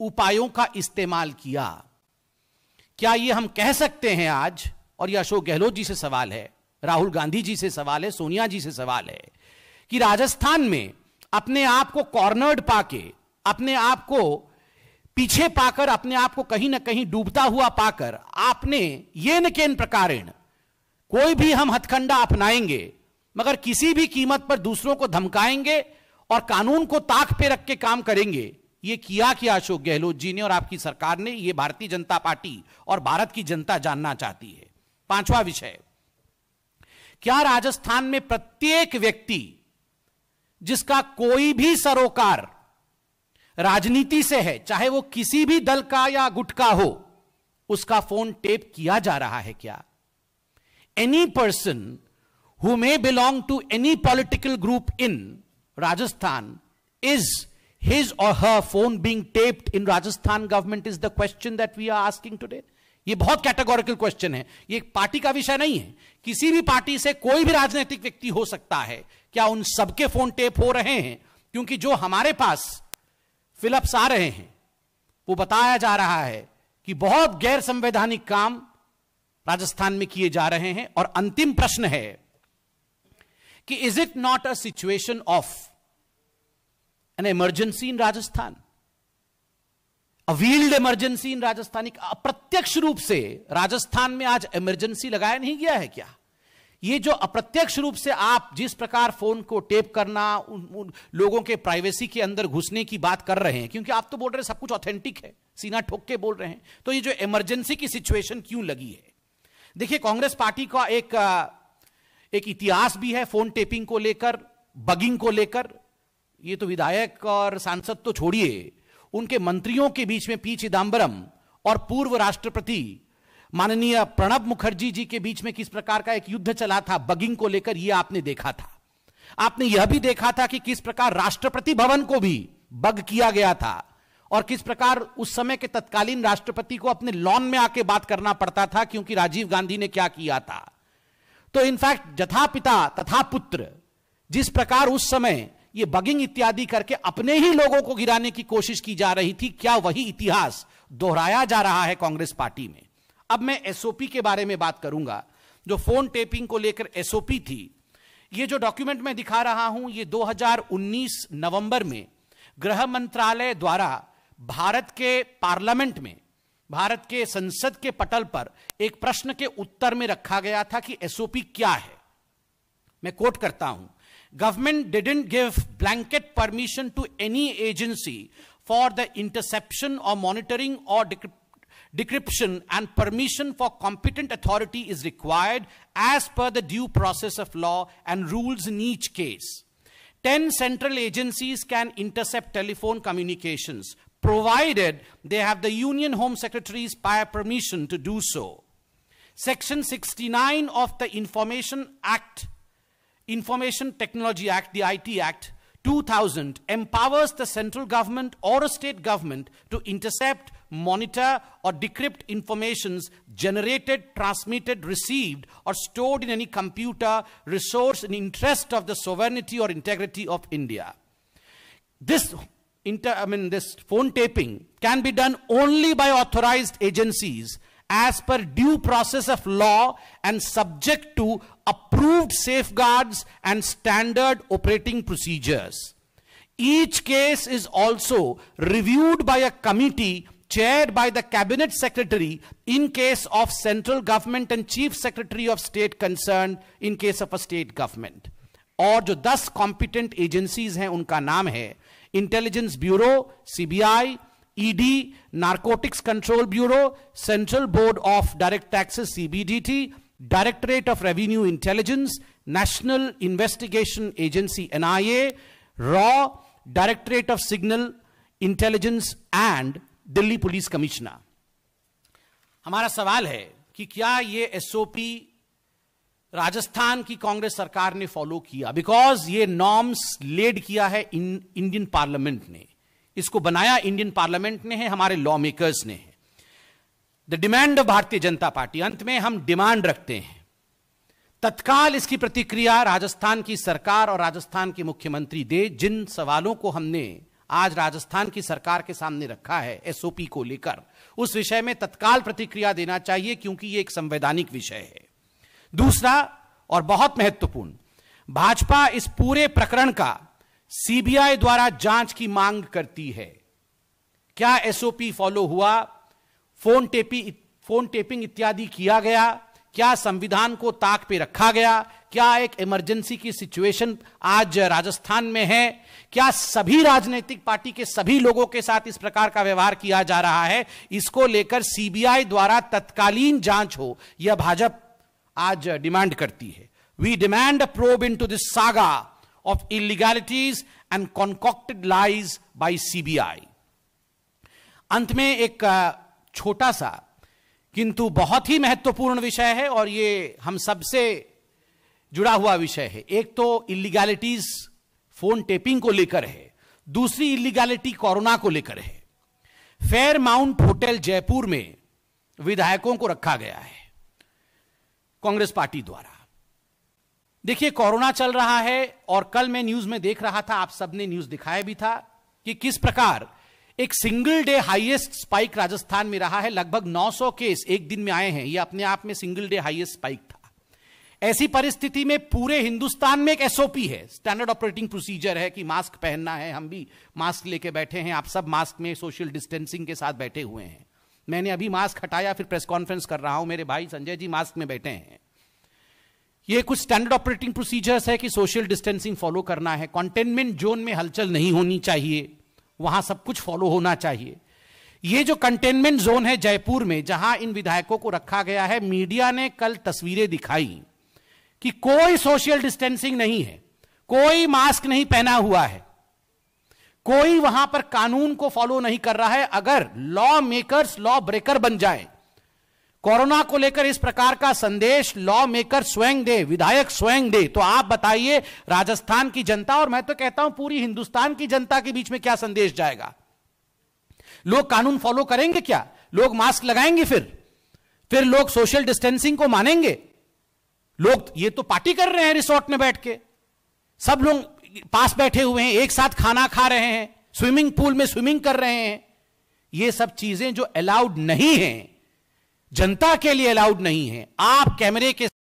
उपायों का इस्तेमाल किया क्या ये हम कह सकते हैं आज और यह अशोक गहलोत जी से सवाल है राहुल गांधी जी से सवाल है सोनिया जी से सवाल है कि राजस्थान में अपने आप को कॉर्नर्ड पाके अपने आप को पीछे पाकर अपने आप को कहीं ना कहीं डूबता हुआ पाकर आपने ये न केन प्रकार कोई भी हम हथकंडा अपनाएंगे मगर किसी भी कीमत पर दूसरों को धमकाएंगे और कानून को ताक पे रख के काम करेंगे ये किया क्या अशोक गहलोत जी ने और आपकी सरकार ने ये भारतीय जनता पार्टी और भारत की जनता जानना चाहती है पांचवा विषय क्या राजस्थान में प्रत्येक व्यक्ति जिसका कोई भी सरोकार राजनीति से है चाहे वो किसी भी दल का या गुट का हो उसका फोन टेप किया जा रहा है क्या any person who may belong to any political group in Rajasthan is his or her phone being taped in Rajasthan government is the question that we are asking today. ये बहुत कैटेगोरिकल क्वेश्चन है ये एक पार्टी का विषय नहीं है किसी भी पार्टी से कोई भी राजनीतिक व्यक्ति हो सकता है क्या उन सबके फोन टेप हो रहे हैं क्योंकि जो हमारे पास फिलअप्स आ रहे हैं वो बताया जा रहा है कि बहुत गैर संवैधानिक काम राजस्थान में किए जा रहे हैं और अंतिम प्रश्न है कि is it not a situation of an emergency in Rajasthan a veiled emergency in Rajasthan एक अप्रत्यक्ष रूप से राजस्थान में आज इमरजेंसी लगाया नहीं गया है क्या ये जो अप्रत्यक्ष रूप से आप जिस प्रकार फोन को टेप करना उन, उन लोगों के प्राइवेसी के अंदर घुसने की बात कर रहे हैं क्योंकि आप तो बोल रहे हैं सब कुछ ऑथेंटिक है सीना ठोक के बोल रहे हैं तो ये जो इमरजेंसी की सिचुएशन क्यों लगी है देखिए कांग्रेस पार्टी का एक एक इतिहास भी है फोन टेपिंग को लेकर बगिंग को लेकर ये तो विधायक और सांसद तो छोड़िए उनके मंत्रियों के बीच में पी चिदम्बरम और पूर्व राष्ट्रपति माननीय प्रणब मुखर्जी जी के बीच में किस प्रकार का एक युद्ध चला था बगिंग को लेकर यह आपने देखा था आपने यह भी देखा था कि किस प्रकार राष्ट्रपति भवन को भी बग किया गया था और किस प्रकार उस समय के तत्कालीन राष्ट्रपति को अपने लॉन में आके बात करना पड़ता था क्योंकि राजीव गांधी ने क्या किया था तो इनफैक्ट जथा पिता तथा पुत्र जिस प्रकार उस समय ये बगिंग इत्यादि करके अपने ही लोगों को गिराने की कोशिश की जा रही थी क्या वही इतिहास दोहराया जा रहा है कांग्रेस पार्टी में अब मैं एसओपी के बारे में बात करूंगा जो फोन टेपिंग को लेकर एसओपी थी ये जो डॉक्यूमेंट मैं दिखा रहा हूं ये 2019 नवंबर में गृह मंत्रालय द्वारा भारत के पार्लियामेंट में भारत के संसद के पटल पर एक प्रश्न के उत्तर में रखा गया था कि एसओपी क्या है मैं कोट करता हूं Government didn't give blanket permission to any agency for the interception or monitoring or decryption and permission for competent authority is required as per the due process of law and rules in each case. 10 central agencies can intercept telephone communications, provided they have the Union Home Secretary's prior permission to do so. Section 69 of the Information Act Information Technology Act, the IT Act, 2000 empowers the central government or a state government to intercept, monitor or decrypt informations generated, transmitted, received or stored in any computer resource in interest of the sovereignty or integrity of India. This Inter, I mean, this phone taping can be done only by authorized agencies as per due process of law and subject to approved safeguards and standard operating procedures. Each case is also reviewed by a committee chaired by the cabinet secretary in case of central government and chief secretary of state concerned in case of a state government. or the 10 competent agencies. हैं उनका नाम है intelligence bureau CBI ED narcotics control bureau central board of direct taxes CBDT directorate of revenue intelligence national investigation agency NIA रॉ directorate of signal intelligence and Delhi police commissioner हमारा सवाल है कि क्या ये एसओपी राजस्थान की कांग्रेस सरकार ने फॉलो किया बिकॉज ये नॉर्म्स लेड किया है इंडियन पार्लियामेंट ने इसको बनाया इंडियन पार्लियामेंट ने है हमारे लॉ मेकर्स ने है द डिमांड ऑफ भारतीय जनता पार्टी अंत में हम डिमांड रखते हैं तत्काल इसकी प्रतिक्रिया राजस्थान की सरकार और राजस्थान के मुख्यमंत्री दे जिन सवालों को हमने आज राजस्थान की सरकार के सामने रखा है एसओपी को लेकर उस विषय में तत्काल प्रतिक्रिया देना चाहिए क्योंकि यह एक संवैधानिक विषय है दूसरा और बहुत महत्वपूर्ण भाजपा इस पूरे प्रकरण का सीबीआई द्वारा जांच की मांग करती है क्या एसओपी फॉलो हुआ फोन टेपी फोन टेपिंग इत्यादि किया गया क्या संविधान को ताक पे रखा गया क्या एक इमरजेंसी की सिचुएशन आज राजस्थान में है क्या सभी राजनीतिक पार्टी के सभी लोगों के साथ इस प्रकार का व्यवहार किया जा रहा है इसको लेकर सीबीआई द्वारा तत्कालीन जांच हो यह भाजपा आज डिमांड करती है we demand probe into this saga of illegalities and concocted lies by CBI अंत में एक छोटा सा किंतु बहुत ही महत्वपूर्ण विषय है और ये हम सबसे जुड़ा हुआ विषय है एक तो इलीगैलिटीज फोन टेपिंग को लेकर है दूसरी इलीगैलिटी कोरोना को लेकर है फेयर माउंट होटल जयपुर में विधायकों को रखा गया है कांग्रेस पार्टी द्वारा देखिए कोरोना चल रहा है और कल मैं न्यूज में देख रहा था आप सबने न्यूज दिखाया भी था कि किस प्रकार एक single day highest spike Rajasthan में रहा है लगभग 900 केस एक दिन में आए हैं यह अपने आप में सिंगल डे हाईएस्ट स्पाइक था ऐसी परिस्थिति में पूरे हिंदुस्तान में एक एसओपी है स्टैंडर्ड ऑपरेटिंग प्रोसीजर है कि मास्क पहनना है हम भी मास्क लेके बैठे हैं आप सब मास्क में सोशल डिस्टेंसिंग के साथ बैठे हुए हैं मैंने अभी मास्क हटाया फिर प्रेस कॉन्फ्रेंस कर रहा हूं मेरे भाई संजय जी मास्क में बैठे हैं ये कुछ स्टैंडर्ड ऑपरेटिंग प्रोसीजर्स है कि सोशल डिस्टेंसिंग फॉलो करना है कंटेनमेंट जोन में हलचल नहीं होनी चाहिए वहां सब कुछ फॉलो होना चाहिए ये जो कंटेनमेंट जोन है जयपुर में जहां इन विधायकों को रखा गया है मीडिया ने कल तस्वीरें दिखाई कि कोई सोशल डिस्टेंसिंग नहीं है कोई मास्क नहीं पहना हुआ है कोई वहां पर कानून को फॉलो नहीं कर रहा है अगर लॉ मेकर्स लॉ ब्रेकर बन जाए कोरोना को लेकर इस प्रकार का संदेश लॉ मेकर स्वयं दे विधायक स्वयं दे तो आप बताइए राजस्थान की जनता और मैं तो कहता हूं पूरी हिंदुस्तान की जनता के बीच में क्या संदेश जाएगा लोग कानून फॉलो करेंगे क्या लोग मास्क लगाएंगे फिर फिर लोग सोशल डिस्टेंसिंग को मानेंगे लोग ये तो पार्टी कर रहे हैं रिसोर्ट में बैठ के सब लोग पास बैठे हुए हैं एक साथ खाना खा रहे हैं स्विमिंग पूल में स्विमिंग कर रहे हैं ये सब चीजें जो अलाउड नहीं हैं जनता के लिए अलाउड नहीं है आप कैमरे के